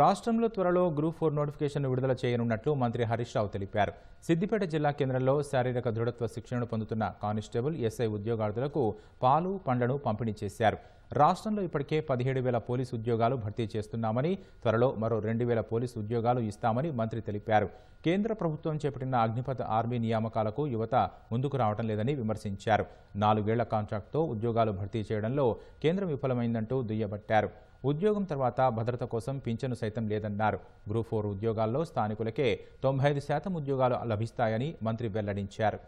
రాష్ట్రంలో త్వరలో group four notification విడుదల చేయనున్నట్లు మంత్రి హరీష్ రావు తెలిపారు సిద్దిపేట జిల్లా కేంద్రంలో శారీరక దృఢత్వ శిక్షణను పొందుతున్న కానిస్టేబుల్ ఎస్ఐ ఉద్యోగార్థులకు పాలు పండ్లను పంపిణీ చేశారు రాష్ట్రంలో ఇప్పటికే పదిహేడు వేల పోలీసు ఉద్యోగాలు భర్తీ చేస్తున్నామని త్వరలో మరో రెండు వేల పోలీసు ఉద్యోగాలు ఇస్తామని మంత్రి తెలిపారు కేంద్ర ప్రభుత్వం చేపట్టిన అగ్నిపథ ఆర్మీ నియామకాలకు యువత ముందుకు రావడం లేదని విమర్శించారు నాలుగేళ్ల కాంట్రాక్ట్తో ఉద్యోగాలు భర్తీ చేయడంలో కేంద్రం విఫలమైందంటూ దుయ్యబట్టారు ఉద్యోగం తర్వాత భద్రత కోసం పింఛను సైతం లేదన్నారు గ్రూప్ ఫోర్ ఉద్యోగాల్లో స్థానికులకే తొంభై శాతం ఉద్యోగాలు లభిస్తాయని మంత్రి వెల్లడించారు